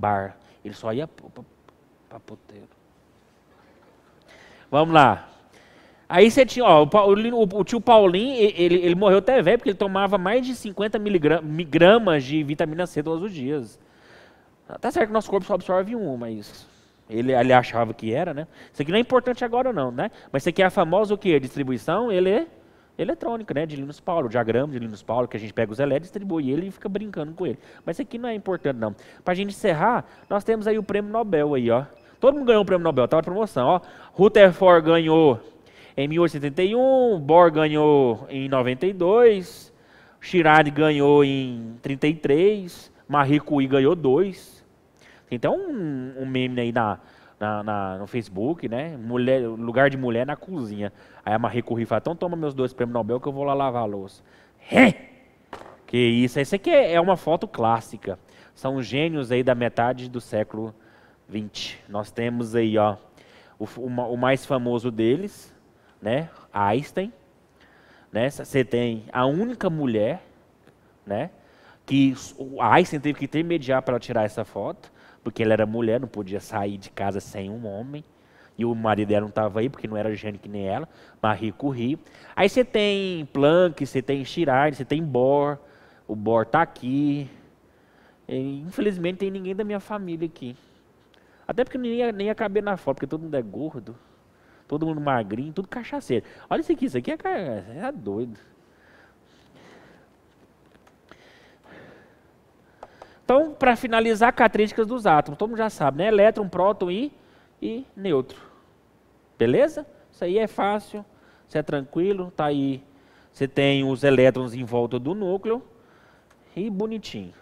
bar. Ele só ia para puteiro. Vamos lá. Aí você tinha, ó, o, Paulinho, o, tio Paulinho, ele, ele morreu até velho, porque ele tomava mais de 50 miligramas de vitamina C todos os dias. Tá certo que nosso corpo só absorve um, mas ele, ele achava que era, né? Isso aqui não é importante agora não, né? Mas isso aqui é a famosa o quê? Distribuição, ele... É eletrônica, né, de Linus Paulo, o diagrama de Linus Paulo, que a gente pega os LEDs, distribui ele e fica brincando com ele. Mas isso aqui não é importante, não. Para a gente encerrar, nós temos aí o prêmio Nobel aí, ó. Todo mundo ganhou o prêmio Nobel, estava tá de promoção, ó. Rutherford ganhou em 1871, Bohr ganhou em 92, Chirard ganhou em 33, Marie Curie ganhou dois. Tem então, até um, um meme aí na, na, na, no Facebook, né? Mulher, lugar de mulher na cozinha. Aí a Marie Curie fala, então toma meus dois prêmios Nobel que eu vou lá lavar a louça. Hê? Que isso, essa aqui é, é uma foto clássica. São gênios aí da metade do século XX. Nós temos aí, ó, o, o mais famoso deles, né? Einstein. Né? Você tem a única mulher, né? que o Einstein teve que intermediar para tirar essa foto, porque ela era mulher, não podia sair de casa sem um homem. E o marido dela não estava aí, porque não era Jane que nem ela, Marie Curie. Aí você tem Planck, você tem Shirai você tem Bohr, o Bohr está aqui. E, infelizmente tem ninguém da minha família aqui. Até porque nem ia, nem ia caber na foto, porque todo mundo é gordo, todo mundo magrinho, tudo cachaceiro. Olha isso aqui, isso aqui é, é, é doido. Então, para finalizar, características dos átomos. Todo mundo já sabe, né? Elétron, próton e, e neutro. Beleza? Isso aí é fácil, isso é tranquilo, tá aí. Você tem os elétrons em volta do núcleo. E bonitinho.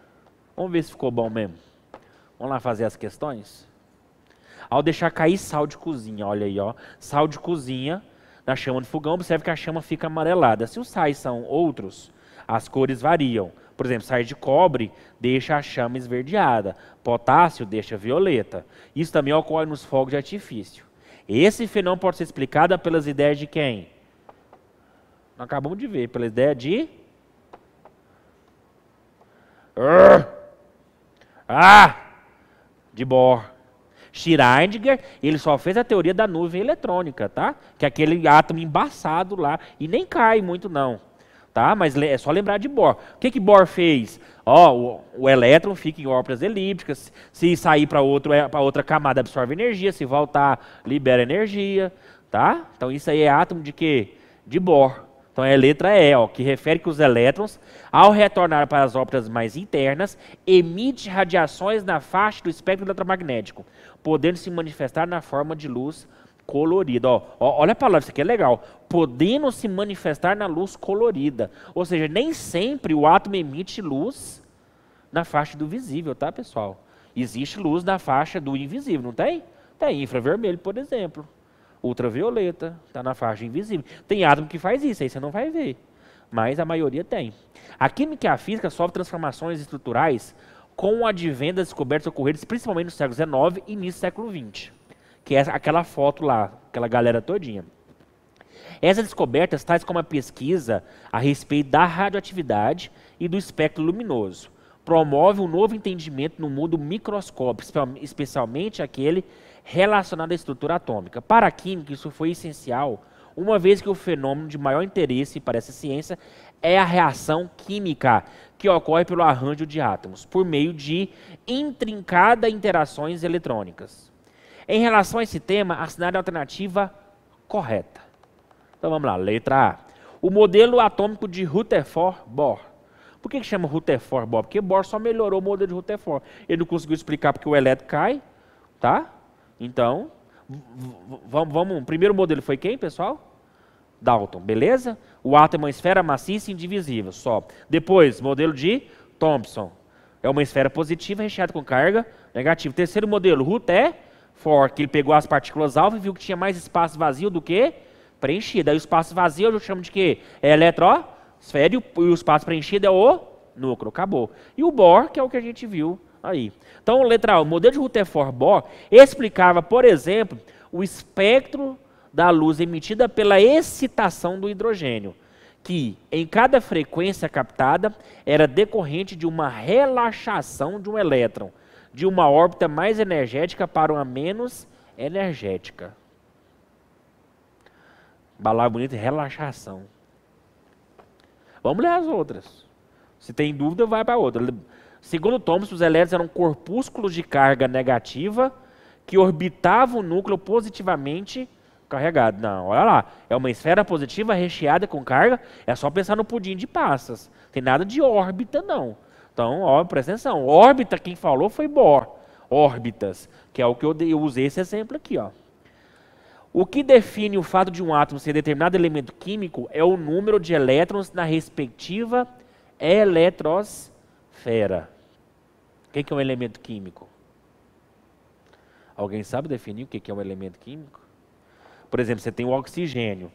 Vamos ver se ficou bom mesmo. Vamos lá fazer as questões? Ao deixar cair sal de cozinha, olha aí, ó. Sal de cozinha na chama de fogão, observe que a chama fica amarelada. Se os sais são outros, as cores variam. Por exemplo, sair de cobre deixa a chama esverdeada, potássio deixa violeta. Isso também ocorre nos fogos de artifício. Esse fenômeno pode ser explicado pelas ideias de quem? acabamos de ver, pela ideia de. Ah! De Bohr. Schrödinger, ele só fez a teoria da nuvem eletrônica, tá? Que é aquele átomo embaçado lá e nem cai muito não tá? Mas é só lembrar de Bohr. O que que Bohr fez? Ó, o, o elétron fica em órbitas elípticas, se sair para é, outra camada absorve energia, se voltar libera energia, tá? Então isso aí é átomo de quê? De Bohr. Então é a letra E, ó, que refere que os elétrons, ao retornar para as órbitas mais internas, emite radiações na faixa do espectro eletromagnético, podendo se manifestar na forma de luz colorida. Ó, ó, olha a palavra, isso aqui é legal. Podendo se manifestar na luz colorida. Ou seja, nem sempre o átomo emite luz na faixa do visível, tá, pessoal? Existe luz na faixa do invisível, não tem? Tem infravermelho, por exemplo. Ultravioleta, está na faixa invisível. Tem átomo que faz isso, aí você não vai ver. Mas a maioria tem. A química e a física sofrem transformações estruturais com o advento das descobertas ocorridas principalmente no século XIX e início do século XX que é aquela foto lá, aquela galera todinha. Essas descobertas, tais como a pesquisa a respeito da radioatividade e do espectro luminoso, promove um novo entendimento no mundo microscópico, especialmente aquele relacionado à estrutura atômica. Para a química, isso foi essencial, uma vez que o fenômeno de maior interesse para essa ciência é a reação química que ocorre pelo arranjo de átomos, por meio de intrincadas interações eletrônicas em relação a esse tema, assinale a alternativa correta. Então vamos lá, letra A. O modelo atômico de Rutherford Bohr. Por que, chama Rutherford Bohr? Porque Bohr só melhorou o modelo de Rutherford. Ele não conseguiu explicar porque o elétron cai, tá? Então, vamos, vamos. O primeiro modelo foi quem, pessoal? Dalton, beleza? O átomo é uma esfera maciça e indivisível, só. Depois, modelo de Thomson. É uma esfera positiva recheada com carga negativa. Terceiro modelo, Rutherford for, que ele pegou as partículas alfa e viu que tinha mais espaço vazio do que preenchido. Aí o espaço vazio eu chamo de quê? É eletrosfera e o espaço preenchido é o núcleo. Acabou. E o Bohr, que é o que a gente viu aí. Então, letra A, o modelo de Rutherford-Bohr explicava, por exemplo, o espectro da luz emitida pela excitação do hidrogênio, que em cada frequência captada era decorrente de uma relaxação de um elétron de uma órbita mais energética para uma menos energética. Balar bonito relaxação. Vamos ler as outras. Se tem dúvida, vai para outra. Segundo Thomson, os elétrons eram corpúsculos de carga negativa que orbitavam o núcleo positivamente carregado. Não, olha lá. É uma esfera positiva recheada com carga. É só pensar no pudim de passas. Tem nada de órbita, não. Então, ó, presta atenção. Órbita, quem falou foi Bohr. Órbitas, que é o que eu, eu usei esse exemplo aqui. Ó. O que define o fato de um átomo ser determinado elemento químico é o número de elétrons na respectiva eletrosfera. O que é um elemento químico? Alguém sabe definir o que é um elemento químico? Por exemplo, você tem o oxigênio.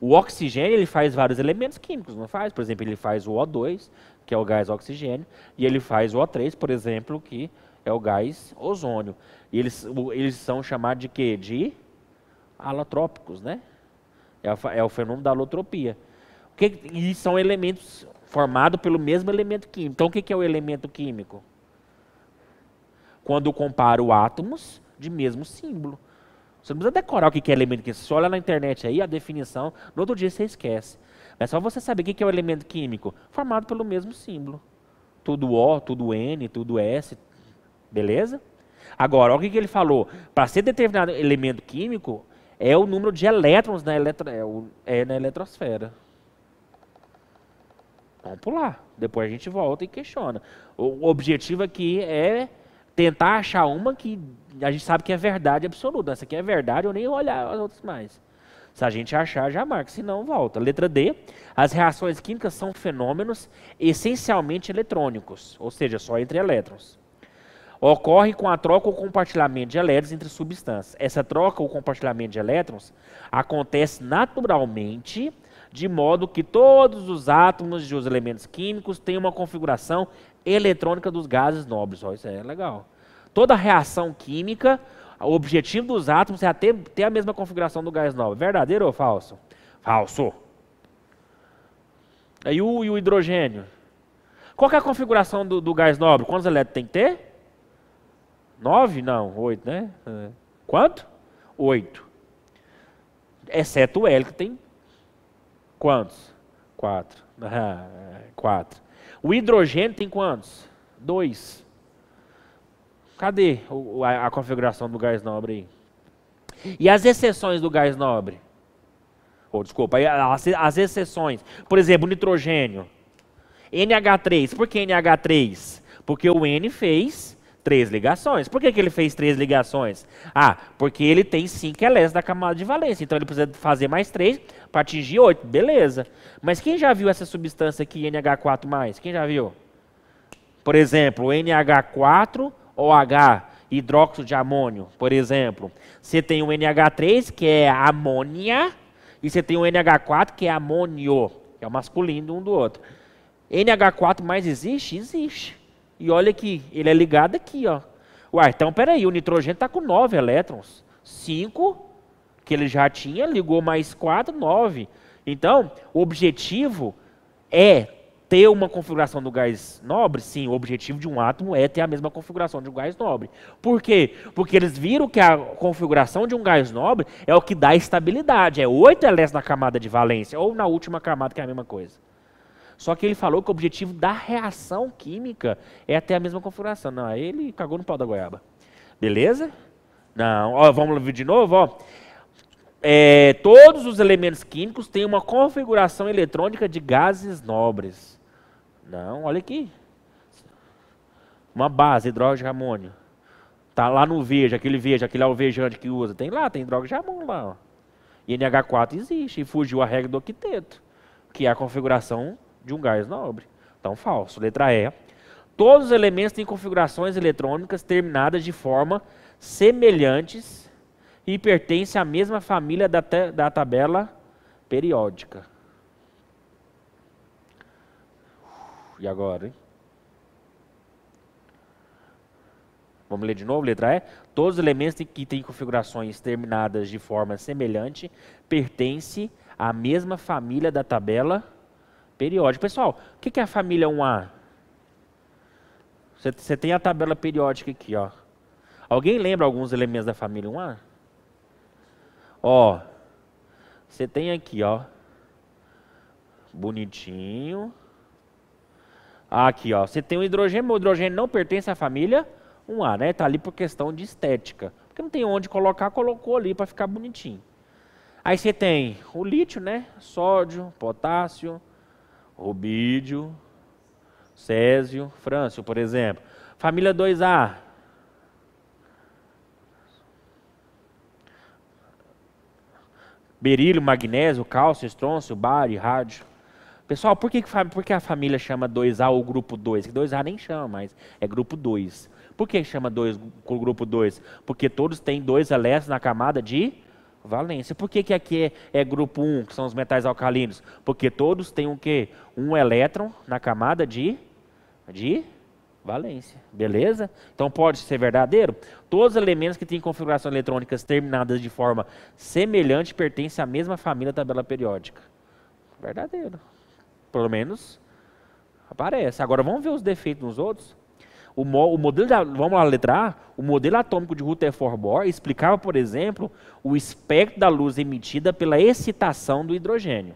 O oxigênio ele faz vários elementos químicos, não faz? Por exemplo, ele faz o O2, que é o gás oxigênio, e ele faz o O3, por exemplo, que é o gás ozônio. E eles, eles são chamados de quê? De alotrópicos, né? É, é o fenômeno da alotropia. O que, e são elementos formados pelo mesmo elemento químico. Então, o que, que é o elemento químico? Quando comparo átomos de mesmo símbolo. Você não precisa decorar o que é elemento químico. Você olha na internet aí a definição, no outro dia você esquece. É só você saber o que é o elemento químico, formado pelo mesmo símbolo. Tudo O, tudo N, tudo S, beleza? Agora, olha o que ele falou. Para ser determinado elemento químico, é o número de elétrons na, eletro, é o, é na eletrosfera. Vamos pular. Depois a gente volta e questiona. O objetivo aqui é tentar achar uma que a gente sabe que é verdade absoluta. Essa aqui é verdade, eu nem olhar as outras mais. Se a gente achar, já marca, se não, volta. Letra D. As reações químicas são fenômenos essencialmente eletrônicos, ou seja, só entre elétrons. Ocorre com a troca ou compartilhamento de elétrons entre substâncias. Essa troca ou compartilhamento de elétrons acontece naturalmente, de modo que todos os átomos de os elementos químicos têm uma configuração eletrônica dos gases nobres. Ó, isso é legal. Toda reação química, o objetivo dos átomos é ter, ter a mesma configuração do gás nobre. Verdadeiro ou falso? Falso. Aí o, e o hidrogênio? Qual é a configuração do, do gás nobre? Quantos elétrons tem que ter? Nove? Não, oito, né? É. Quanto? Oito. Exceto o hélio, que tem quantos? Quatro. É, quatro. O hidrogênio tem quantos? Dois. Cadê a, configuração do gás nobre aí? E as exceções do gás nobre? oh, desculpa, as, exceções. Por exemplo, nitrogênio. NH3. Por que NH3? Porque o N fez Três ligações. Por que, que ele fez três ligações? Ah, porque ele tem cinco elétrons da camada de valência. Então ele precisa fazer mais três para atingir oito. Beleza. Mas quem já viu essa substância aqui, NH4? Quem já viu? Por exemplo, NH4 OH, hidróxido de amônio, por exemplo. Você tem o NH3, que é amônia, e você tem o NH4, que é amônio. É o masculino um do outro. NH4 mais existe? Existe. E olha aqui, ele é ligado aqui, ó. Uai, então peraí, o nitrogênio está com 9 elétrons. 5, que ele já tinha, ligou mais 4, 9. Então, o objetivo é ter uma configuração do gás nobre? Sim, o objetivo de um átomo é ter a mesma configuração de um gás nobre. Por quê? Porque eles viram que a configuração de um gás nobre é o que dá estabilidade. É 8 elétrons na camada de valência, ou na última camada, que é a mesma coisa. Só que ele falou que o objetivo da reação química é até a mesma configuração. Não, aí ele cagou no pau da goiaba. Beleza? Não, ó, vamos ver de novo, ó. É, todos os elementos químicos têm uma configuração eletrônica de gases nobres. Não, olha aqui. Uma base, hidrógeno de amônio. Tá lá no verde, aquele verde, aquele alvejante que usa. Tem lá, tem hidrógeno de amônio lá. Ó. E NH4 existe, e fugiu a regra do octeto, que é a configuração de um gás nobre. Então, falso. Letra E. Todos os elementos têm configurações eletrônicas terminadas de forma semelhantes e pertencem à mesma família da, da tabela periódica. E agora, hein? Vamos ler de novo, letra E. Todos os elementos que têm configurações terminadas de forma semelhante pertencem à mesma família da tabela periódica. Pessoal, o que é a família 1A? Você tem a tabela periódica aqui, ó. Alguém lembra alguns elementos da família 1A? Ó, você tem aqui, ó. Bonitinho. Aqui, ó. Você tem o hidrogênio, o hidrogênio não pertence à família 1A, né? Tá ali por questão de estética. Porque não tem onde colocar, colocou ali para ficar bonitinho. Aí você tem o lítio, né? Sódio, potássio, Rubídio, Césio, Frâncio, por exemplo. Família 2A. Berílio, magnésio, cálcio, estrôncio, bário, rádio. Pessoal, por que, por que a família chama 2A ou grupo 2? 2A nem chama, mas é grupo 2. Por que chama dois, grupo 2? Porque todos têm dois elétrons na camada de valência. Por que, que aqui é, é grupo 1, que são os metais alcalinos? Porque todos têm o quê? Um elétron na camada de, de valência. Beleza? Então pode ser verdadeiro? Todos os elementos que têm configurações eletrônicas terminadas de forma semelhante pertencem à mesma família da tabela periódica. Verdadeiro. Pelo menos aparece. Agora vamos ver os defeitos nos outros. O, mo, o modelo, da, vamos lá, letra A, o modelo atômico de Rutherford Bohr explicava, por exemplo, o espectro da luz emitida pela excitação do hidrogênio.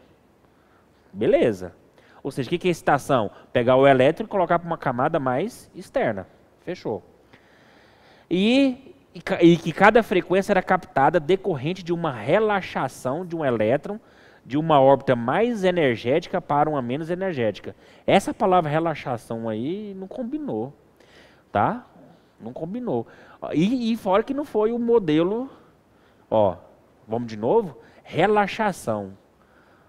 Beleza. Ou seja, o que é excitação? Pegar o elétron e colocar para uma camada mais externa. Fechou. E, e, e, que cada frequência era captada decorrente de uma relaxação de um elétron de uma órbita mais energética para uma menos energética. Essa palavra relaxação aí não combinou tá? Não combinou. E, e fora que não foi o modelo, ó, vamos de novo, relaxação.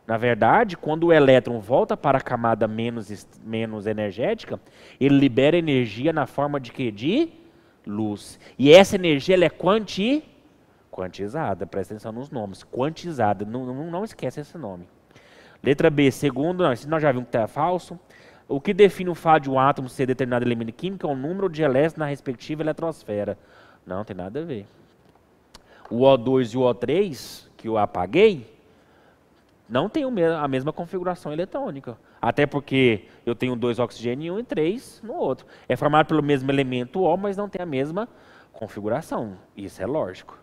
Na verdade, quando o elétron volta para a camada menos, menos energética, ele libera energia na forma de quê? De luz. E essa energia ela é quanti, quantizada, presta atenção nos nomes, quantizada, não, não, não esquece esse nome. Letra B, segundo, não, esse nós já vimos que está falso. O que define o fato de um átomo ser determinado elemento químico é o número de elétrons na respectiva eletrosfera. Não, tem nada a ver. O O2 e o O3, que eu apaguei, não tem a mesma configuração eletrônica. Até porque eu tenho dois oxigênio em um e três no outro. É formado pelo mesmo elemento O, mas não tem a mesma configuração. Isso é lógico.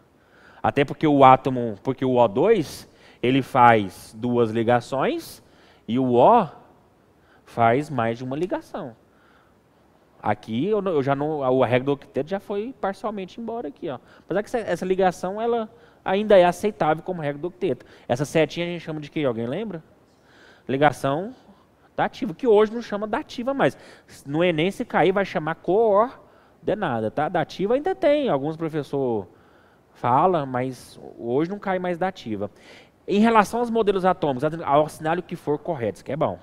Até porque o átomo, porque o O2, ele faz duas ligações e o O faz mais de uma ligação. Aqui eu, eu já não, a regra do octeto já foi parcialmente embora aqui, ó. Apesar é que essa, essa ligação ela ainda é aceitável como regra do octeto. Essa setinha a gente chama de que? Alguém lembra? Ligação dativa, que hoje não chama dativa mais. No Enem, se cair, vai chamar coordenada, tá? Dativa ainda tem, alguns professores falam, mas hoje não cai mais dativa. Em relação aos modelos atômicos, ao sinal que for correto, isso que é bom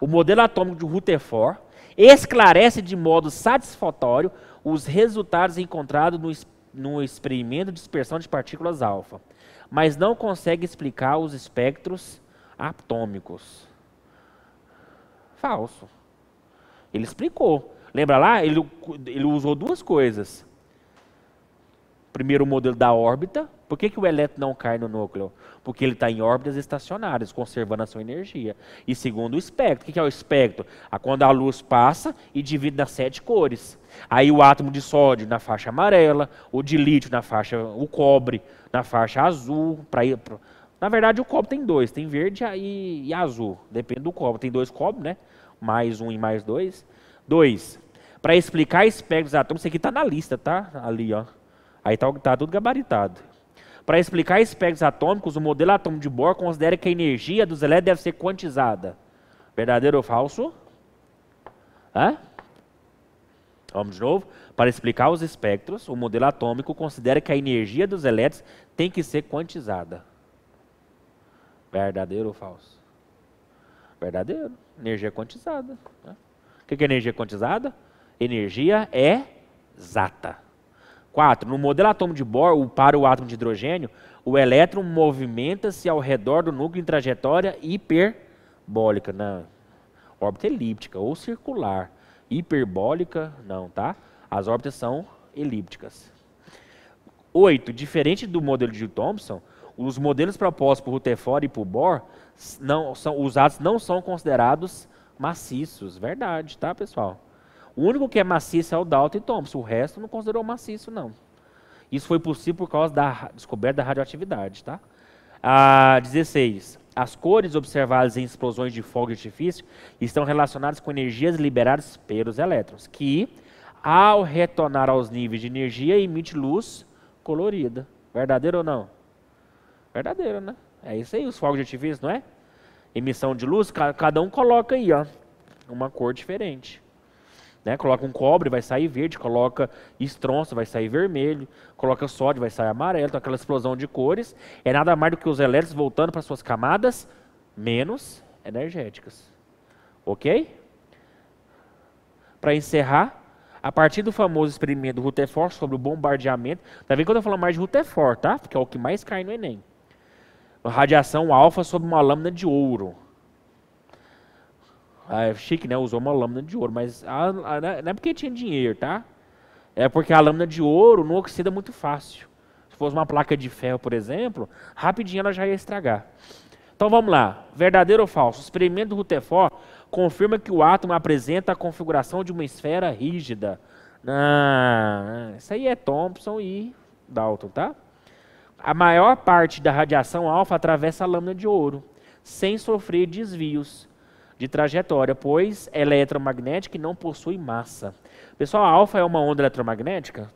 o modelo atômico de Rutherford esclarece de modo satisfatório os resultados encontrados no, no experimento de dispersão de partículas alfa, mas não consegue explicar os espectros atômicos. Falso. Ele explicou. Lembra lá? Ele, ele usou duas coisas. Primeiro o modelo da órbita. Por que, que o elétron não cai no núcleo? Porque ele está em órbitas estacionárias, conservando a sua energia. E segundo o espectro. O que, que é o espectro? É quando a luz passa e divide nas sete cores. Aí o átomo de sódio na faixa amarela, o de lítio na faixa, o cobre na faixa azul, ir... Pra, na verdade, o cobre tem dois, tem verde e, e, azul, depende do cobre. Tem dois cobre, né? Mais um e mais dois. Dois. Para explicar espectros dos átomos, isso aqui está na lista, tá? Ali, ó. Aí está tá tudo gabaritado. Para explicar espectros atômicos, o modelo atômico de Bohr considera que a energia dos elétrons deve ser quantizada. Verdadeiro ou falso? Hã? Vamos de novo. Para explicar os espectros, o modelo atômico considera que a energia dos elétrons tem que ser quantizada. Verdadeiro ou falso? Verdadeiro. Energia é quantizada. Né? O que é energia quantizada? Energia é exata. 4. No modelo átomo de Bohr, ou para o átomo de hidrogênio, o elétron movimenta-se ao redor do núcleo em trajetória hiperbólica, na órbita elíptica ou circular. Hiperbólica, não, tá? As órbitas são elípticas. 8. Diferente do modelo de Thomson, os modelos propostos por Rutherford e por Bohr, não, são, os átomos não são considerados maciços. Verdade, tá, pessoal? O único que é maciço é o Dalton Thompson, o resto não considerou maciço, não. Isso foi possível por causa da descoberta da radioatividade, tá? A ah, 16. As cores observadas em explosões de fogo e artifício estão relacionadas com energias liberadas pelos elétrons, que, ao retornar aos níveis de energia, emite luz colorida. Verdadeiro ou não? Verdadeiro, né? É isso aí, os fogos de artifício, não é? Emissão de luz, cada um coloca aí, ó, uma cor diferente. Né? Coloca um cobre, vai sair verde, coloca estronço, vai sair vermelho, coloca sódio, vai sair amarelo, então aquela explosão de cores. É nada mais do que os elétrons voltando para suas camadas menos energéticas. Ok? Para encerrar, a partir do famoso experimento Rutherford sobre o bombardeamento, tá vendo quando eu falo mais de Rutherford, tá? Porque é o que mais cai no Enem. Radiação alfa sobre uma lâmina de ouro. Ah, é chique, né? Usou uma lâmina de ouro, mas a, a, né, não é porque tinha dinheiro, tá? É porque a lâmina de ouro não oxida muito fácil. Se fosse uma placa de ferro, por exemplo, rapidinho ela já ia estragar. Então vamos lá. Verdadeiro ou falso? O experimento do Rutherford confirma que o átomo apresenta a configuração de uma esfera rígida. Ah, isso aí é Thomson e Dalton, tá? A maior parte da radiação alfa atravessa a lâmina de ouro, sem sofrer desvios de trajetória, pois é eletromagnética e não possui massa. Pessoal, a alfa é uma onda eletromagnética?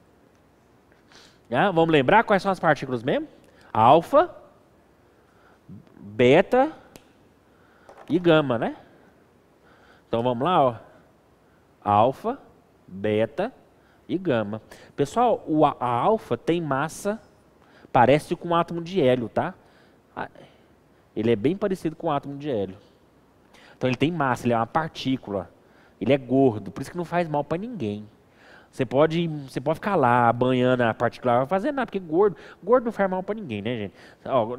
Ah, vamos lembrar quais são as partículas mesmo? Alfa, beta e gama, né? Então vamos lá, ó. Alfa, beta e gama. Pessoal, o, a, a alfa tem massa, parece com um átomo de hélio, tá? Ah, ele é bem parecido com um átomo de hélio. Então ele tem massa, ele é uma partícula. Ele é gordo, por isso que não faz mal para ninguém. Você pode, você pode ficar lá banhando a partícula, não fazer nada, porque gordo, gordo não faz mal para ninguém, né, gente? Ó,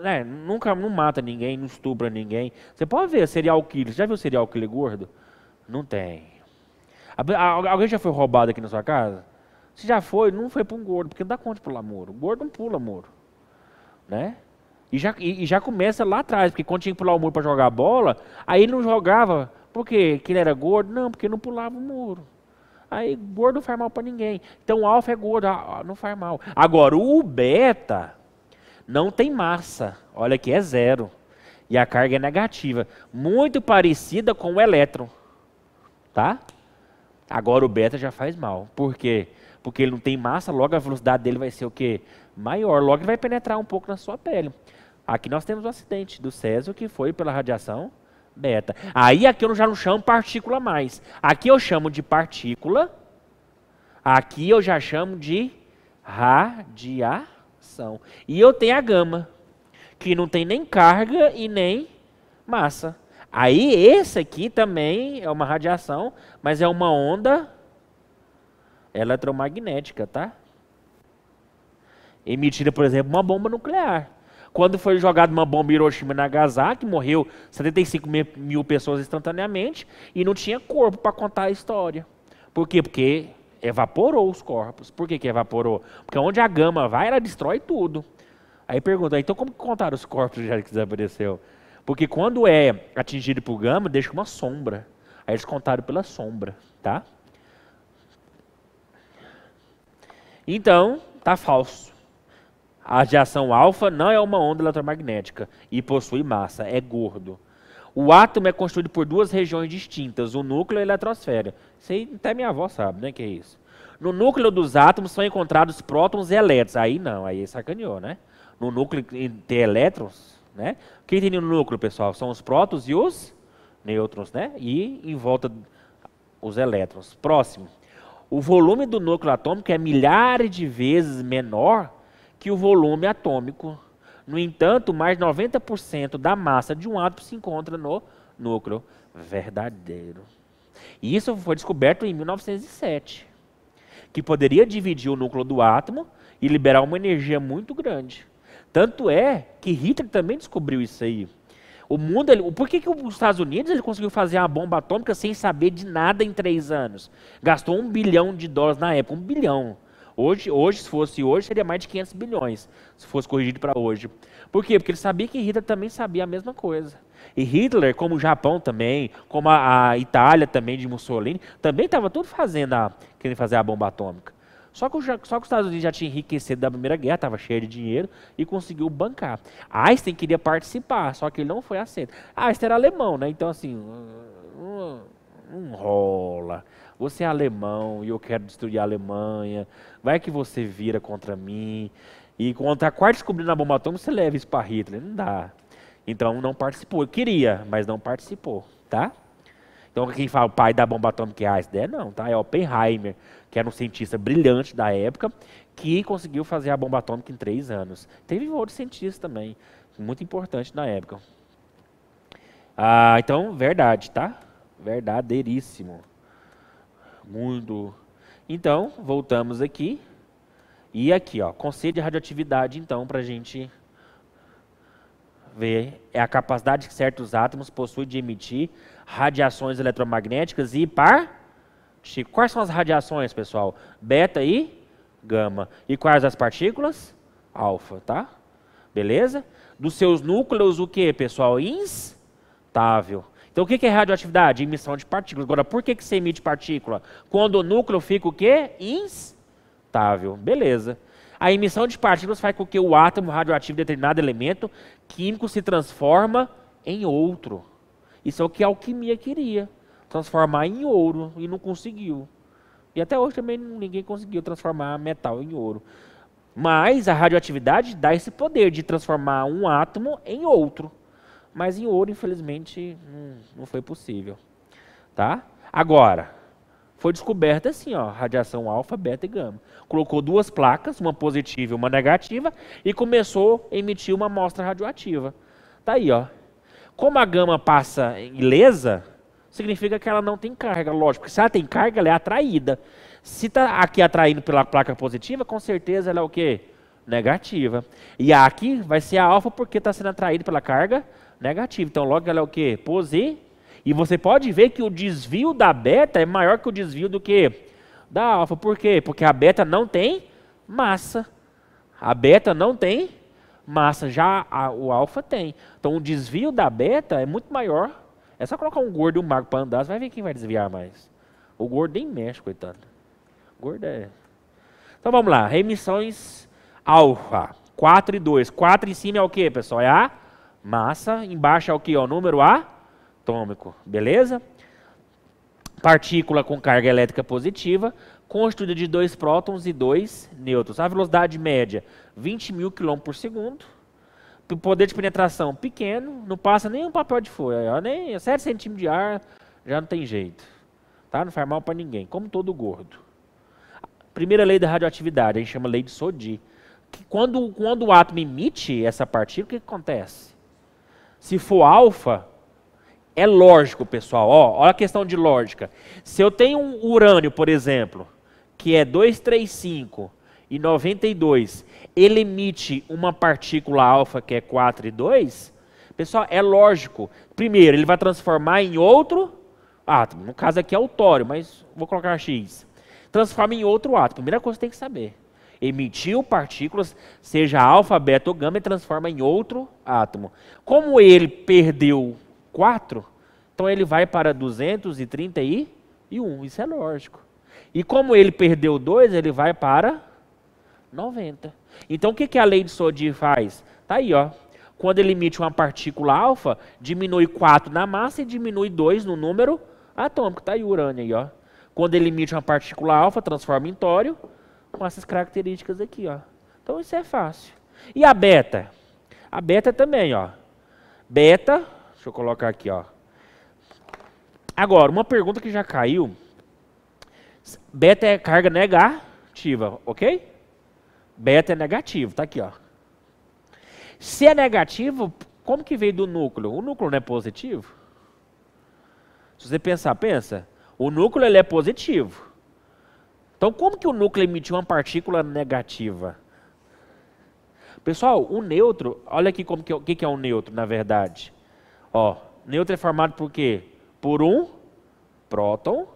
né, nunca não mata ninguém, não estupra ninguém. Você pode ver serial killer. Você já viu serial killer gordo? Não tem. Alguém já foi roubado aqui na sua casa? Se já foi, não foi para um gordo, porque não dá conta de pular muro. O gordo não pula muro, né? E já, e, e já começa lá atrás, porque quando tinha que pular o muro para jogar a bola, aí ele não jogava. Por quê? Que ele era gordo? Não, porque não pulava o muro. Aí gordo não faz mal para ninguém. Então o alfa é gordo, ah, não faz mal. Agora, o beta não tem massa. Olha que é zero. E a carga é negativa. Muito parecida com o elétron. Tá? Agora o beta já faz mal. Por quê? Porque ele não tem massa, logo a velocidade dele vai ser o quê? Maior. Logo ele vai penetrar um pouco na sua pele. Aqui nós temos um acidente do Césio que foi pela radiação beta. Aí aqui eu já não chamo partícula mais. Aqui eu chamo de partícula. Aqui eu já chamo de radiação. E eu tenho a gama, que não tem nem carga e nem massa. Aí esse aqui também é uma radiação, mas é uma onda eletromagnética, tá? Emitida, por exemplo, uma bomba nuclear. Quando foi jogada uma bomba Hiroshima e Nagasaki, morreu 75 mil pessoas instantaneamente e não tinha corpo para contar a história. Por quê? Porque evaporou os corpos. Por que, que evaporou? Porque onde a gama vai, ela destrói tudo. Aí pergunta, então como contaram os corpos já que desapareceu? Porque quando é atingido por gama, deixa uma sombra. Aí eles contaram pela sombra, tá? Então, tá falso. A radiação alfa não é uma onda eletromagnética e possui massa, é gordo. O átomo é construído por duas regiões distintas, o núcleo e a eletrosfera. Isso aí até minha avó sabe, né, que é isso. No núcleo dos átomos são encontrados prótons e elétrons. Aí não, aí sacaneou, né? No núcleo tem elétrons, né? Quem tem no núcleo, pessoal, são os prótons e os nêutrons, né? E em volta os elétrons. Próximo. O volume do núcleo atômico é milhares de vezes menor que o volume atômico. No entanto, mais 90% da massa de um átomo se encontra no núcleo verdadeiro. E isso foi descoberto em 1907, que poderia dividir o núcleo do átomo e liberar uma energia muito grande. Tanto é que Hitler também descobriu isso aí. O mundo, ele, por que, que os Estados Unidos ele conseguiu fazer a bomba atômica sem saber de nada em três anos? Gastou um bilhão de dólares na época, um bilhão. Hoje, hoje, se fosse hoje, seria mais de 500 bilhões, se fosse corrigido para hoje. Por quê? Porque ele sabia que Hitler também sabia a mesma coisa. E Hitler, como o Japão também, como a, a Itália também de Mussolini, também estava tudo fazendo a, querendo fazer a bomba atômica. Só que, o, só que os Estados Unidos já tinham enriquecido da Primeira Guerra, estava cheio de dinheiro e conseguiu bancar. Einstein queria participar, só que ele não foi aceito. Einstein era alemão, né? Então, assim, não, hum, hum, hum, rola. Você é alemão e eu quero destruir a Alemanha. Vai que você vira contra mim. E contra a quarta descobrindo a bomba atômica, você leva isso para Hitler. Não dá. Então não participou. Eu queria, mas não participou, tá? Então quem fala o pai da bomba atômica é Einstein, é, não, tá? É Oppenheimer, que era um cientista brilhante da época, que conseguiu fazer a bomba atômica em três anos. Teve outros cientistas também, muito importante na época. Ah, então, verdade, tá? Verdadeiríssimo mundo. Então, voltamos aqui. E aqui, ó, concede a radioatividade, então, para a gente ver. É a capacidade que certos átomos possuem de emitir radiações eletromagnéticas e partículas. Quais são as radiações, pessoal? Beta e gama. E quais as partículas? Alfa, tá? Beleza? Dos seus núcleos, o que, pessoal? Instável. Então, o que é radioatividade? Emissão de partículas. Agora, por que, que você emite partícula? Quando o núcleo fica o quê? Instável. Beleza. A emissão de partículas faz com que o átomo radioativo de determinado elemento químico se transforma em outro. Isso é o que a alquimia queria, transformar em ouro, e não conseguiu. E até hoje também ninguém conseguiu transformar metal em ouro. Mas a radioatividade dá esse poder de transformar um átomo em outro. Mas em ouro, infelizmente, não, não foi possível. Tá? Agora, foi descoberta assim, ó, radiação alfa, beta e gama. Colocou duas placas, uma positiva e uma negativa, e começou a emitir uma amostra radioativa. Tá aí, ó. Como a gama passa ilesa, significa que ela não tem carga, lógico, porque se ela tem carga, ela é atraída. Se está aqui atraindo pela placa positiva, com certeza ela é o quê? negativa. E a aqui vai ser a alfa porque está sendo atraído pela carga negativa. Então logo ela é o que? Positiva. E você pode ver que o desvio da beta é maior que o desvio do que da alfa. Por quê? Porque a beta não tem massa. A beta não tem massa, já a, o alfa tem. Então o desvio da beta é muito maior. É só colocar um gordo e um magro para andar, você vai ver quem vai desviar mais. O gordo nem mexe, coitado. O gordo é... Então vamos lá, remissões alfa. 4 e 2. 4 em cima é o que, pessoal? É a massa. Embaixo é o que? É o número atômico. Beleza? Partícula com carga elétrica positiva, constituída de dois prótons e dois nêutrons. A velocidade média, 20 mil km por segundo. O poder de penetração pequeno, não passa nem um papel de folha, é, nem 7 centímetros de ar, já não tem jeito. Tá? Não faz mal para ninguém, como todo gordo. Primeira lei da radioatividade, a gente chama lei de Sodi quando, quando o átomo emite essa partícula, o que, que acontece? Se for alfa, é lógico, pessoal. Ó, olha a questão de lógica. Se eu tenho um urânio, por exemplo, que é 235 e 92, ele emite uma partícula alfa que é 4 e 2, pessoal, é lógico. Primeiro, ele vai transformar em outro átomo. No caso aqui é o tório, mas vou colocar X. Transforma em outro átomo. Primeira coisa que você tem que saber emitiu partículas, seja alfa, beta ou gama, e transforma em outro átomo. Como ele perdeu 4, então ele vai para 231, isso é lógico. E como ele perdeu 2, ele vai para 90. Então o que, que a lei de Sodi faz? Está aí, ó. Quando ele emite uma partícula alfa, diminui 4 na massa e diminui 2 no número atômico. Está aí o urânio aí, ó. Quando ele emite uma partícula alfa, transforma em tório, com essas características aqui, ó. Então isso é fácil. E a beta? A beta também, ó. Beta, deixa eu colocar aqui, ó. Agora, uma pergunta que já caiu. Beta é carga negativa, ok? Beta é negativo, tá aqui, ó. Se é negativo, como que veio do núcleo? O núcleo não é positivo? Se você pensar, pensa. O núcleo ele é positivo. Então, como que o núcleo emitiu uma partícula negativa? Pessoal, o neutro, olha aqui como que, é o que, que é um neutro na verdade. Ó, neutro é formado por quê? Por um próton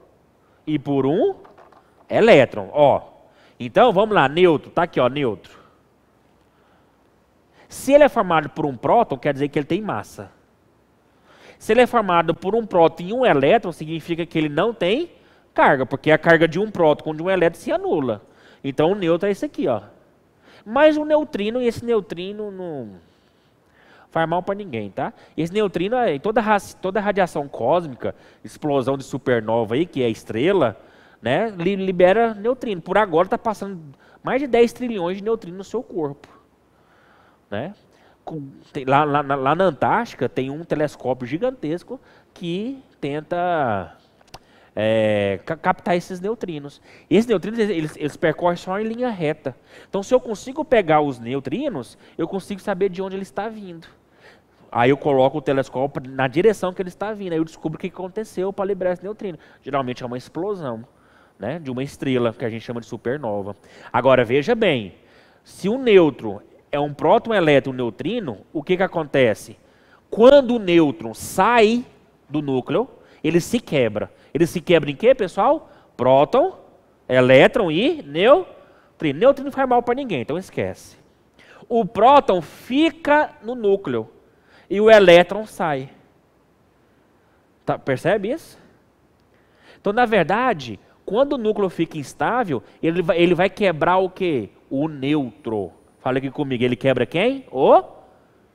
e por um elétron. Ó, então vamos lá, neutro, tá aqui, ó, neutro. Se ele é formado por um próton, quer dizer que ele tem massa. Se ele é formado por um próton e um elétron, significa que ele não tem carga, porque a carga de um próton de um elétron se anula. Então o neutro é esse aqui, ó. Mas o neutrino, e esse neutrino não faz mal para ninguém, tá? Esse neutrino, é toda, toda radiação cósmica, explosão de supernova aí, que é estrela, né, libera neutrino. Por agora está passando mais de 10 trilhões de neutrinos no seu corpo. Né? lá, lá, lá na Antártica tem um telescópio gigantesco que tenta é, captar esses neutrinos. E esses neutrinos, eles, eles percorrem só em linha reta. Então, se eu consigo pegar os neutrinos, eu consigo saber de onde ele está vindo. Aí eu coloco o telescópio na direção que ele está vindo, aí eu descubro o que aconteceu para liberar esse neutrino. Geralmente é uma explosão, né, de uma estrela, que a gente chama de supernova. Agora, veja bem, se um neutro é um próton, elétron, um neutrino, o que, que acontece? Quando o nêutron sai do núcleo, ele se quebra. Ele se quebra em quê, pessoal? Próton, elétron e neutrino. Neutrino não faz mal para ninguém, então esquece. O próton fica no núcleo e o elétron sai. Tá, percebe isso? Então, na verdade, quando o núcleo fica instável, ele vai, ele vai quebrar o quê? O neutro. Fala aqui comigo, ele quebra quem? O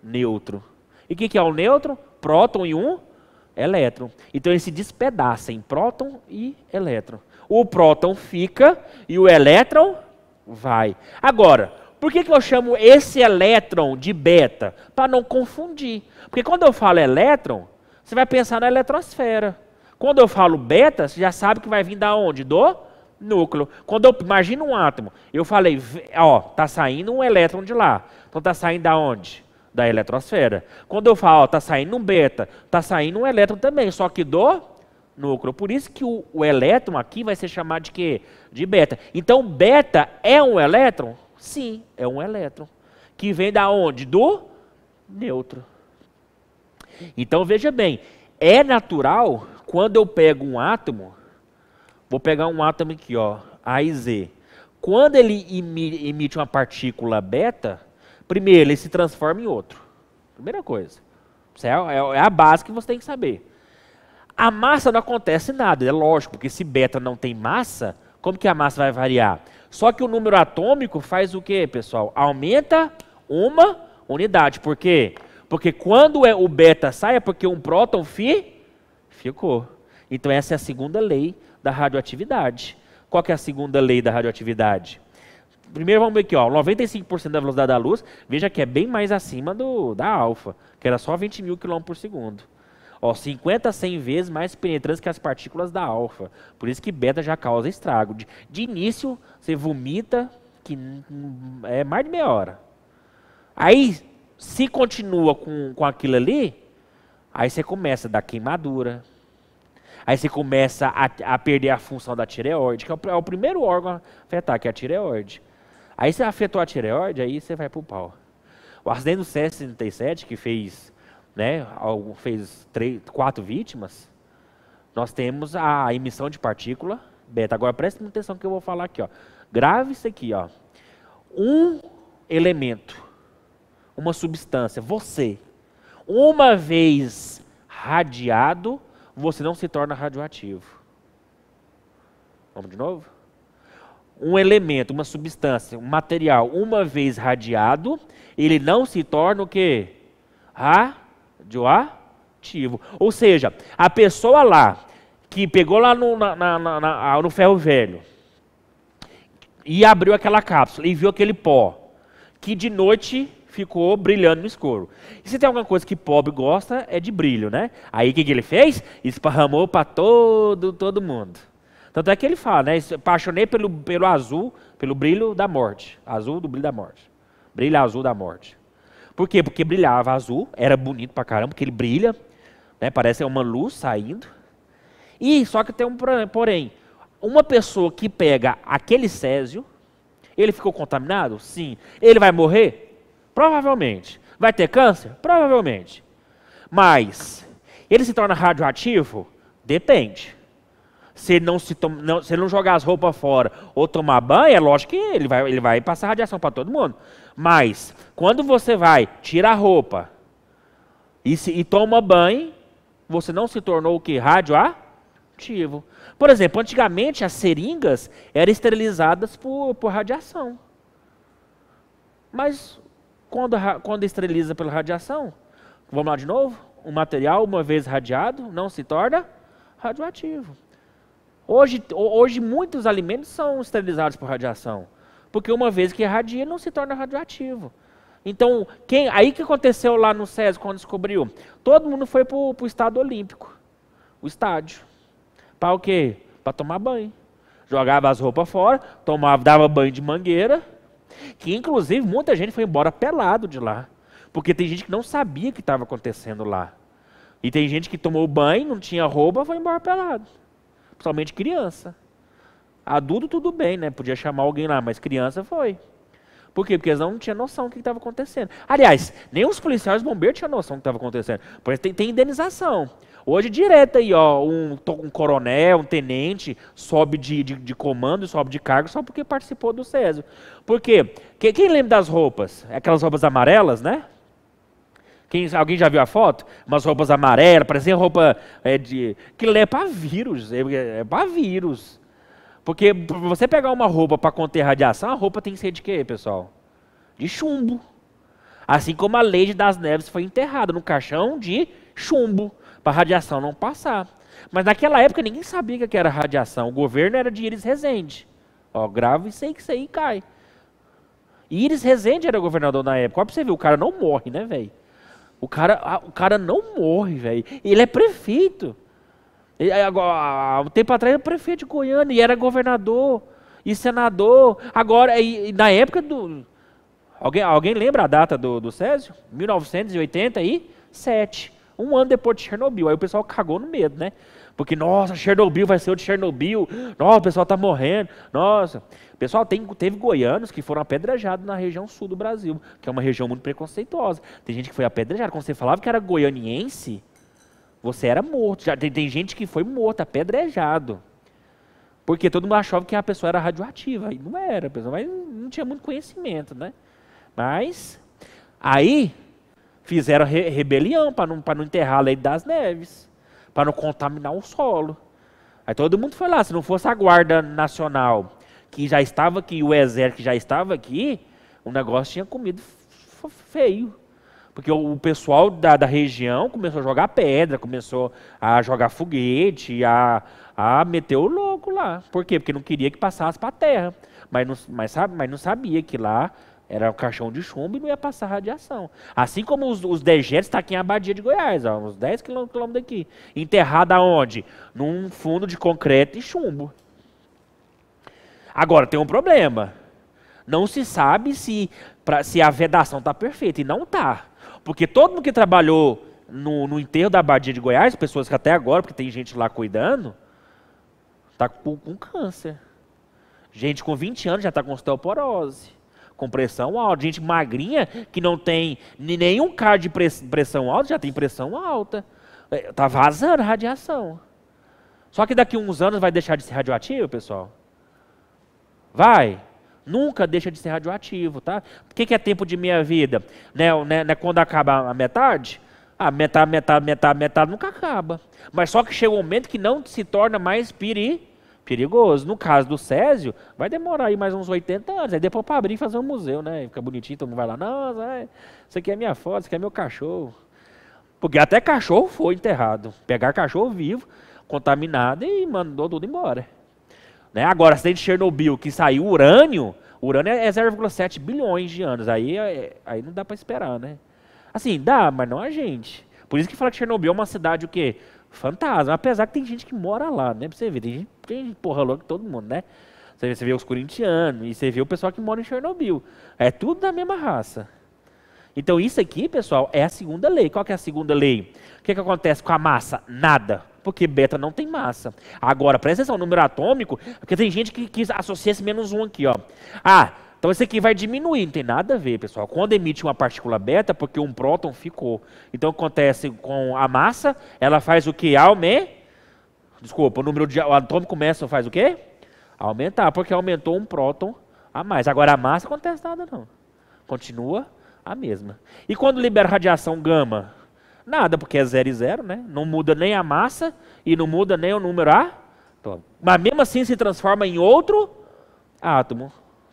neutro. E o que, que é o neutro? Próton e um elétron. Então ele se despedaça em próton e elétron. O próton fica e o elétron vai. Agora, por que, que eu chamo esse elétron de beta? Para não confundir. Porque quando eu falo elétron, você vai pensar na eletrosfera. Quando eu falo beta, você já sabe que vai vir da onde? Do núcleo. Quando eu imagino um átomo, eu falei, ó, tá saindo um elétron de lá. Então tá saindo da onde? da eletrosfera. Quando eu falo, está saindo um beta, está saindo um elétron também, só que do núcleo. Por isso que o, o elétron aqui vai ser chamado de quê? De beta. Então, beta é um elétron? Sim, é um elétron. Que vem da onde? Do neutro. Então, veja bem, é natural quando eu pego um átomo, vou pegar um átomo aqui, ó, A e Z. Quando ele emite uma partícula beta, Primeiro, ele se transforma em outro. Primeira coisa. Isso é, é, é, a base que você tem que saber. A massa não acontece nada, é lógico, porque se beta não tem massa, como que a massa vai variar? Só que o número atômico faz o quê, pessoal? Aumenta uma unidade. Por quê? Porque quando é o beta sai, é porque um próton fi ficou. Então essa é a segunda lei da radioatividade. Qual que é a segunda lei da radioatividade? Primeiro vamos ver aqui, ó, 95% da velocidade da luz, veja que é bem mais acima do, da alfa, que era só 20 mil km por segundo. Ó, 50 a 100 vezes mais penetrante que as partículas da alfa. Por isso que beta já causa estrago. De, de início, você vomita, que é mais de meia hora. Aí, se continua com, com aquilo ali, aí você começa a dar queimadura, Aí você começa a, a, perder a função da tireoide, que é o, é o primeiro órgão a afetar, que é a tireoide. Aí você afetou a tireoide, aí você vai para o pau. O acidente do CS-37, que fez, né, fez três, quatro vítimas, nós temos a emissão de partícula beta. Agora preste atenção que eu vou falar aqui. Ó. Grave isso aqui. Ó. Um elemento, uma substância, você, uma vez radiado, você não se torna radioativo. Vamos de novo? um elemento, uma substância, um material, uma vez radiado, ele não se torna o quê? Radioativo. Ou seja, a pessoa lá, que pegou lá no, na, na, na, ah, no ferro velho, e abriu aquela cápsula e viu aquele pó, que de noite ficou brilhando no escuro. E se tem alguma coisa que pobre gosta, é de brilho, né? Aí o que, que ele fez? Esparramou para todo, todo mundo. Tanto é que ele fala, né? Apaixonei pelo, pelo azul, pelo brilho da morte. Azul do brilho da morte. brilha azul da morte. Por quê? Porque brilhava azul, era bonito pra caramba, porque ele brilha, né? Parece uma luz saindo. E só que tem um problema. porém, uma pessoa que pega aquele césio, ele ficou contaminado? Sim. Ele vai morrer? Provavelmente. Vai ter câncer? Provavelmente. Mas ele se torna radioativo? Depende se ele não, se, não, se não jogar as roupas fora ou tomar banho, é lógico que ele vai, ele vai passar radiação para todo mundo. Mas, quando você vai, tira a roupa e, se, e toma banho, você não se tornou o que? Radioativo. Por exemplo, antigamente as seringas eram esterilizadas por, por radiação. Mas quando, quando esteriliza pela radiação, vamos lá de novo, o material, uma vez radiado, não se torna radioativo. Hoje, hoje muitos alimentos são esterilizados por radiação, porque uma vez que irradia, não se torna radioativo. Então, quem, aí que aconteceu lá no SESI quando descobriu? Todo mundo foi para o estado olímpico, o estádio. Para o quê? Para tomar banho. Jogava as roupas fora, tomava, dava banho de mangueira, que inclusive muita gente foi embora pelado de lá. Porque tem gente que não sabia o que estava acontecendo lá. E tem gente que tomou banho, não tinha roupa, foi embora pelado. Principalmente criança. Adulto tudo bem, né? Podia chamar alguém lá, mas criança foi. Por quê? Porque eles não tinham noção do que estava acontecendo. Aliás, nem os policiais bombeiros tinham noção do que estava acontecendo. Por tem, tem, indenização. Hoje, direto aí, ó, um, um coronel, um tenente, sobe de, de, de, comando, sobe de cargo só porque participou do César. Por quê? quem lembra das roupas? Aquelas roupas amarelas, né? Quem, alguém já viu a foto? Umas roupas amarelas, parecia roupa eh, é, de. que é para vírus. É, é para vírus. Porque pra você pegar uma roupa para conter radiação, a roupa tem que ser de quê, pessoal? De chumbo. Assim como a Lady das Neves foi enterrada no caixão de chumbo, para radiação não passar. Mas naquela época ninguém sabia que era radiação. O governo era de Iris Rezende. Ó, grava isso aí que isso aí cai. Iris Rezende era governador na época. Olha pra você ver, o cara não morre, né, velho? O cara, o cara não morre, velho. Ele é prefeito. agora, um tempo atrás era prefeito de Goiânia e era governador e senador. Agora, e, e na época do. Alguém, alguém lembra a data do, do Césio? 1987. Um ano depois de Chernobyl. Aí o pessoal cagou no medo, né? Porque, nossa, Chernobyl vai ser outro Chernobyl. Nossa, o pessoal está morrendo. Nossa. Pessoal, tem, teve goianos que foram apedrejados na região sul do Brasil, que é uma região muito preconceituosa. Tem gente que foi apedrejada. Quando você falava que era goianiense, você era morto. Já, tem, tem gente que foi morta, apedrejado. Porque todo mundo achava que a pessoa era radioativa. E não era, a pessoa, mas não tinha muito conhecimento, né? Mas, aí, fizeram re rebelião para não, não enterrar a lei das neves para não contaminar o solo. Aí todo mundo foi lá, se não fosse a Guarda Nacional, que já estava aqui, o exército que já estava aqui, o negócio tinha comido feio. Porque o pessoal da, da região começou a jogar pedra, começou a jogar foguete, a, a meter o louco lá. Por quê? Porque não queria que passasse para a terra. Mas não, mas, mas não sabia que lá era um caixão de chumbo e não ia passar radiação. Assim como os, os dejetos está aqui em Abadia de Goiás, ó, uns 10 quilômetros daqui. Enterrada onde? Num fundo de concreto e chumbo. Agora, tem um problema. Não se sabe se, pra, se a vedação está perfeita, e não está. Porque todo mundo que trabalhou no, no enterro da Abadia de Goiás, pessoas que até agora, porque tem gente lá cuidando, está com, com, câncer. Gente com 20 anos já está com osteoporose com pressão alta. Gente magrinha que não tem nenhum card de pressão alta já tem pressão alta. Está é, vazando radiação. Só que daqui a uns anos vai deixar de ser radioativo, pessoal? Vai. Nunca deixa de ser radioativo, tá? O que, é tempo de minha vida? Né, né, né, quando acaba a metade? A metade, metade, metade, metade nunca acaba. Mas só que chega um momento que não se torna mais piri perigoso. No caso do Césio, vai demorar aí mais uns 80 anos. Aí depois para abrir e fazer um museu, né? Fica bonitinho, todo mundo vai lá. Não, é, isso aqui é minha foto, isso aqui é meu cachorro. Porque até cachorro foi enterrado. Pegar cachorro vivo, contaminado e mandou tudo embora. Né? Agora, tem de Chernobyl, que saiu urânio, urânio é 0,7 bilhões de anos. Aí, é, aí não dá para esperar, né? Assim, dá, mas não a gente. Por isso que fala que Chernobyl é uma cidade o quê? fantasma. Apesar que tem gente que mora lá, né? Pra você ver, tem gente, tem porra louca, todo mundo, né? Você vê, você vê os corintianos e você vê o pessoal que mora em Chernobyl. É tudo da mesma raça. Então isso aqui, pessoal, é a segunda lei. Qual que é a segunda lei? O que, que acontece com a massa? Nada. Porque beta não tem massa. Agora, presta atenção, número atômico, porque tem gente que quis associar esse menos um aqui, ó. Ah, então esse aqui vai diminuir, não tem nada a ver, pessoal. Quando emite uma partícula beta, é porque um próton ficou. Então acontece com a massa, ela faz o que? aumenta. Desculpa, o número de o atômico começa faz o quê? Aumentar, porque aumentou um próton a mais. Agora a massa acontece nada não. Continua a mesma. E quando libera radiação gama? Nada, porque é zero e zero, né? Não muda nem a massa e não muda nem o número A. Mas mesmo assim se transforma em outro átomo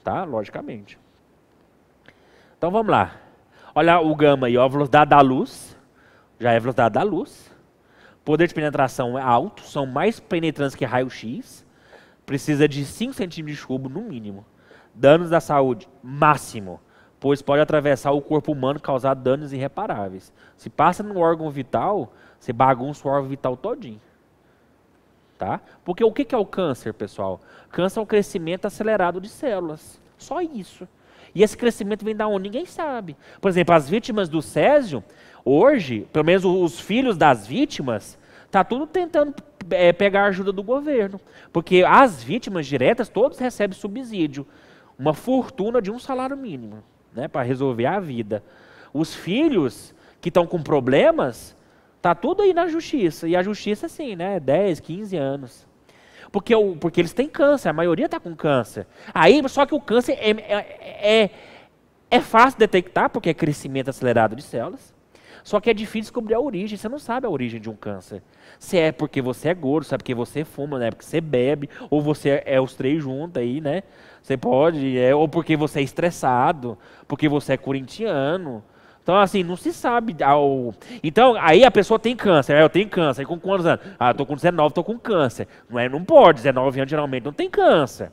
tá? Logicamente. Então vamos lá. Olha o gama aí, ó, a velocidade da luz. Já é a velocidade da luz. Poder de penetração é alto, são mais penetrantes que raio-x. Precisa de 5 centímetros de cubo no mínimo. Danos à saúde, máximo, pois pode atravessar o corpo humano e causar danos irreparáveis. Se passa no órgão vital, você bagunça o órgão vital todinho. Tá? Porque o que, que é o câncer, pessoal? Câncer é o crescimento acelerado de células. Só isso. E esse crescimento vem da onde? Ninguém sabe. Por exemplo, as vítimas do Césio, hoje, pelo menos os filhos das vítimas, tá tudo tentando é, pegar ajuda do governo. Porque as vítimas diretas, todos recebem subsídio. Uma fortuna de um salário mínimo, né? Para resolver a vida. Os filhos que estão com problemas, Tá tudo aí na justiça. E a justiça, sim, né? 10, 15 anos. Porque, o, porque eles têm câncer, a maioria está com câncer. Aí, só que o câncer é, é, é, é fácil detectar, porque é crescimento acelerado de células. Só que é difícil descobrir a origem. Você não sabe a origem de um câncer. Se é porque você é gordo, se é porque você fuma, né? Porque você bebe, ou você é os três juntos aí, né? Você pode, é, ou porque você é estressado, porque você é corintiano, então, assim, não se sabe. Ao... Então, aí a pessoa tem câncer. eu tenho câncer. com quantos anos? Ah, tô com 19, tô com câncer. Não é? Não pode. 19 anos geralmente não tem câncer.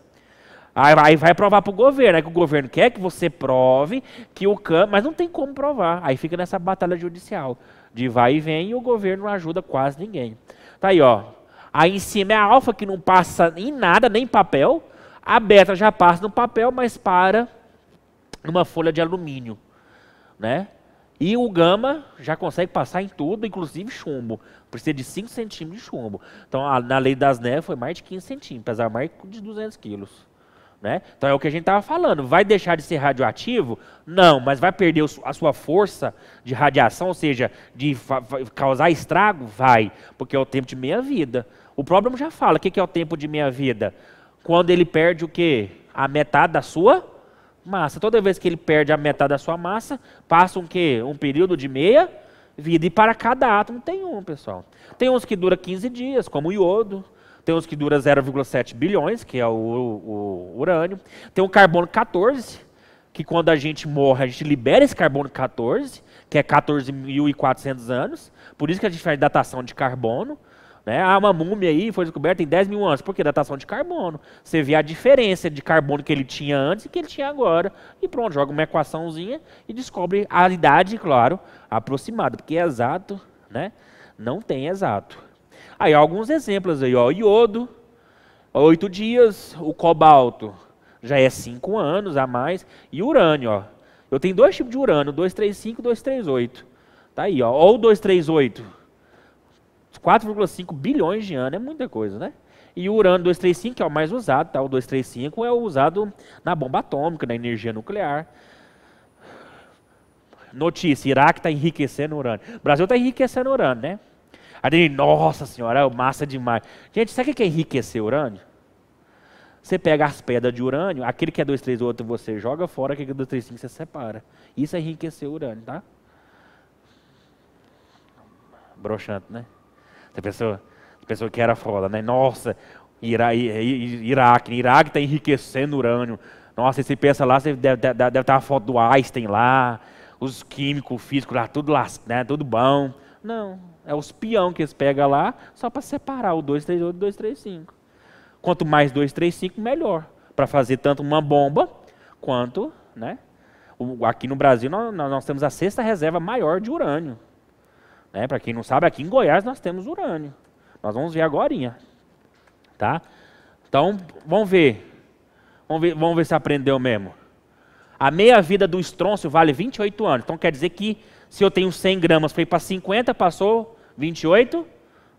Aí, vai provar para o governo. Aí que o governo quer que você prove que o câncer. Mas não tem como provar. Aí fica nessa batalha judicial de vai e vem e o governo não ajuda quase ninguém. Tá aí, ó. Aí em cima é a alfa que não passa em nada, nem papel. A beta já passa no papel, mas para numa folha de alumínio, né? E o Gama já consegue passar em tudo, inclusive chumbo. Precisa de 5 centímetros de chumbo. Então, a, na lei das neves foi mais de 15 centímetros, pesar mais de 200 quilos. Né? Então, é o que a gente estava falando. Vai deixar de ser radioativo? Não, mas vai perder o, a sua força de radiação, ou seja, de causar estrago? Vai, porque é o tempo de meia-vida. O problema já fala, o que, que é o tempo de meia-vida? Quando ele perde o quê? A metade da sua massa. Toda vez que ele perde a metade da sua massa, passa um quê? Um período de meia vida. E para cada átomo tem um, pessoal. Tem uns que dura 15 dias, como o iodo. Tem uns que dura 0,7 bilhões, que é o, o, o urânio. Tem o carbono 14, que quando a gente morre, a gente libera esse carbono 14, que é 14.400 anos. Por isso que a gente faz datação de carbono. Né? Ah, uma múmia aí foi descoberta em 10 mil anos. Por quê? Datação de carbono. Você vê a diferença de carbono que ele tinha antes e que ele tinha agora. E pronto, joga uma equaçãozinha e descobre a idade, claro, aproximada. Porque é exato, né? Não tem exato. Aí alguns exemplos aí, ó. Iodo, oito dias. O cobalto já é cinco anos a mais. E urânio, ó. Eu tenho dois tipos de urânio, 235 e 238. Tá aí, ó. Ou 238 4,5 bilhões de anos é muita coisa, né? E o urânio 235, que é o mais usado, tá? o 235 é o usado na bomba atômica, na energia nuclear. Notícia: Iraque está enriquecendo urânio. Tá o Brasil está enriquecendo urânio, né? Aí ele, nossa senhora, é massa demais. Gente, sabe o que é enriquecer urânio? Você pega as pedras de urânio, aquele que é 238 você joga fora, aquele que é 235 você separa. Isso é enriquecer urânio, tá? Broxante, né? Da pessoa, pessoa que era foda, né? Nossa, Ira, Iraque, né? Iraque está enriquecendo urânio. Nossa, você pensa lá, você deve, deve, deve estar a foto do Einstein lá, os químicos, físicos lá, tudo lá, né, tudo bom. Não, é os peão que eles pegam lá só para separar o 238 do 235. Quanto mais 235, melhor. Para fazer tanto uma bomba quanto, né? Aqui no Brasil nós, nós temos a sexta reserva maior de urânio. Né? Para quem não sabe, aqui em Goiás nós temos urânio. Nós vamos ver agora. Tá? Então, vamos ver. Vamos ver, vamos ver se aprendeu mesmo. A meia-vida do estrôncio vale 28 anos. Então quer dizer que se eu tenho 100 gramas, foi para 50, passou 28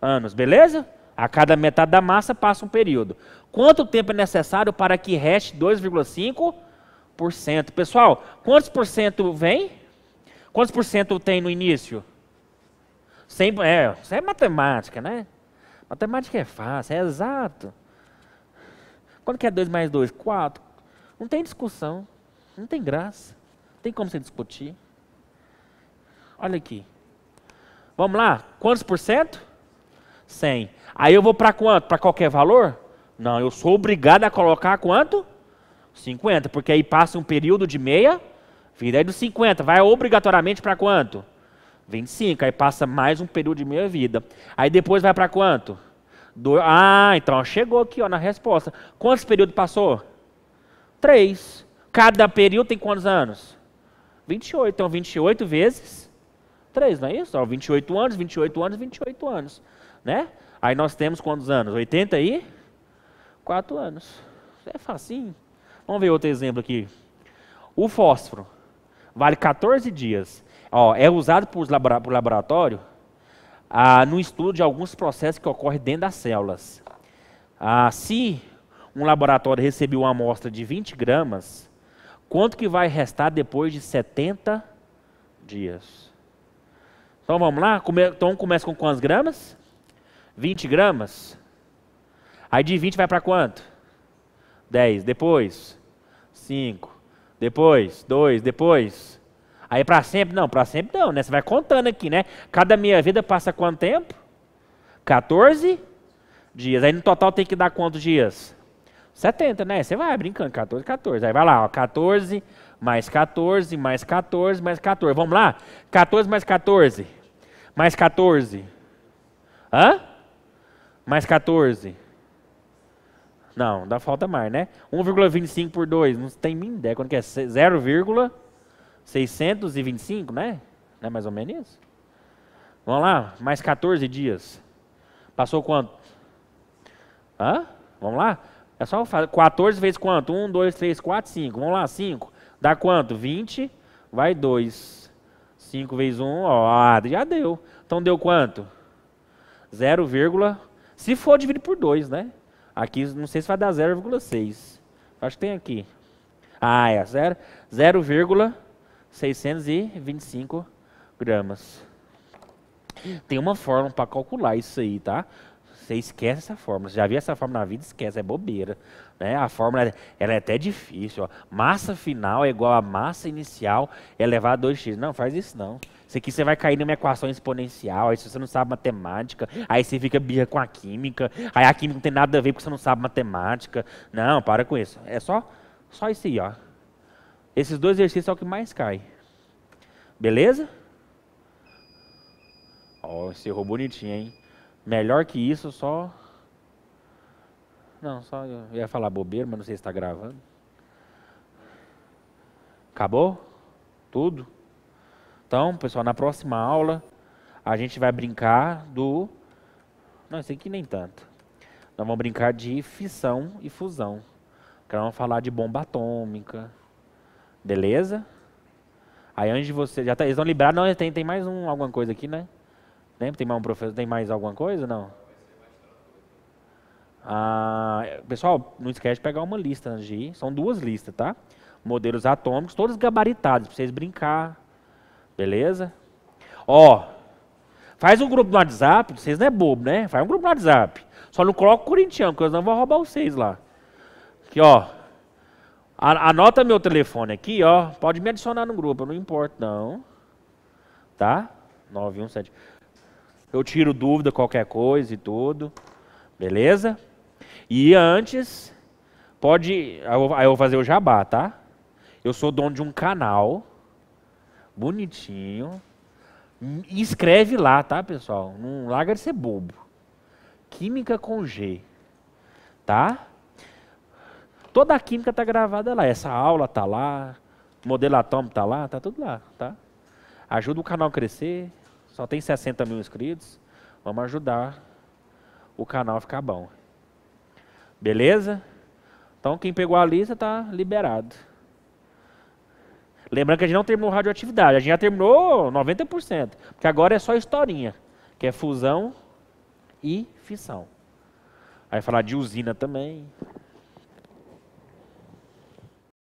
anos, beleza? A cada metade da massa passa um período. Quanto tempo é necessário para que reste 2,5%? Pessoal, quantos por cento vem? Quantos por cento tem no início? Sem, é, isso é matemática, né? Matemática é fácil, é exato. Quando que é 2 mais 2? 4. Não tem discussão. Não tem graça. Não tem como se discutir. Olha aqui. Vamos lá? Quantos por cento? 100. Aí eu vou para quanto? Para qualquer valor? Não, eu sou obrigado a colocar quanto? 50, porque aí passa um período de meia vida. Aí dos 50 vai obrigatoriamente para quanto? 25. Aí passa mais um período de meia vida. Aí depois vai para quanto? Do... Ah, então chegou aqui ó, na resposta. Quantos períodos passou? Três. Cada período tem quantos anos? 28. Então 28 vezes 3, não é isso? Ó, 28 anos, 28 anos, 28 anos. Né? Aí nós temos quantos anos? 80 e 4 anos. É facinho. Vamos ver outro exemplo aqui. O fósforo vale 14 dias. Ó, é usado por, labora por laboratório ah, no estudo de alguns processos que ocorrem dentro das células. Ah, se um laboratório recebeu uma amostra de 20 gramas, quanto que vai restar depois de 70 dias? Então vamos lá? Come então começa com quantas gramas? 20 gramas. Aí de 20 vai para quanto? 10. Depois? 5. Depois? 2. Depois? Aí para sempre, não, para sempre não, né? Você vai contando aqui, né? Cada minha vida passa quanto tempo? 14 dias. Aí no total tem que dar quantos dias? 70, né? Você vai brincando, 14, 14. Aí vai lá, ó, 14 mais 14, mais 14, mais 14. Vamos lá? 14 mais 14. Mais 14. Hã? Mais 14. Não, dá falta mais, né? 1,25 por 2. Não tem nem ideia quanto que é. 0, 625, né? Não é mais ou menos isso? Vamos lá, mais 14 dias. Passou quanto? Hã? Vamos lá? É só fazer. 14 vezes quanto? 1, 2, 3, 4, 5. Vamos lá, 5. Dá quanto? 20. Vai 2. 5 vezes 1, ó, ah, já deu. Então deu quanto? 0, se for dividido por 2, né? Aqui não sei se vai dar 0,6. Acho que tem aqui. Ah, é 0,6. 625 gramas. Tem uma fórmula para calcular isso aí, tá? Você esquece essa fórmula. Você já viu essa fórmula na vida? Esquece, é bobeira. Né? A fórmula ela é até difícil. Ó. Massa final é igual a massa inicial é elevado a 2x. Não, faz isso não. Isso aqui você vai cair numa equação exponencial, aí você não sabe matemática, aí você fica birra com a química, aí a química não tem nada a ver porque você não sabe matemática. Não, para com isso. É só, só isso aí, ó. Esses dois exercícios é o que mais cai. Beleza? Ó, oh, encerrou bonitinho, hein? Melhor que isso, só. Não, só eu ia falar bobeira, mas não sei se está gravando. Acabou? Tudo? Então, pessoal, na próxima aula a gente vai brincar do. Não, isso aqui nem tanto. Nós vamos brincar de fissão e fusão. Nós vamos falar de bomba atômica. Beleza. Aí antes de você. Já tá, eles estão liberados. Não, tem, tem mais um, alguma coisa aqui, né? né? Tem mais um professor. Tem mais alguma coisa? Não. Ah, pessoal, não esquece de pegar uma lista antes de ir. São duas listas, tá? Modelos atômicos, todos gabaritados, pra vocês brincar. Beleza? Ó, faz um grupo no WhatsApp, vocês não é bobo, né? Faz um grupo no WhatsApp. Só não coloca o corintiano, porque eu não vou roubar vocês lá. Aqui, ó anota meu telefone aqui, ó. Pode me adicionar no grupo, não importa não. Tá? 917. Eu tiro dúvida, qualquer coisa e tudo. Beleza? E antes, pode. Aí eu, eu vou fazer o jabá, tá? Eu sou dono de um canal. Bonitinho. Escreve lá, tá, pessoal? Não larga de ser bobo. Química com G. Tá? Toda a química está gravada lá. Essa aula está lá, modelo atômico está lá, está tudo lá. Tá? Ajuda o canal a crescer. Só tem 60 mil inscritos. Vamos ajudar o canal a ficar bom. Beleza? Então quem pegou a lista está liberado. Lembrando que a gente não terminou radioatividade, a gente já terminou 90%, porque agora é só historinha, que é fusão e fissão. Aí falar de usina também,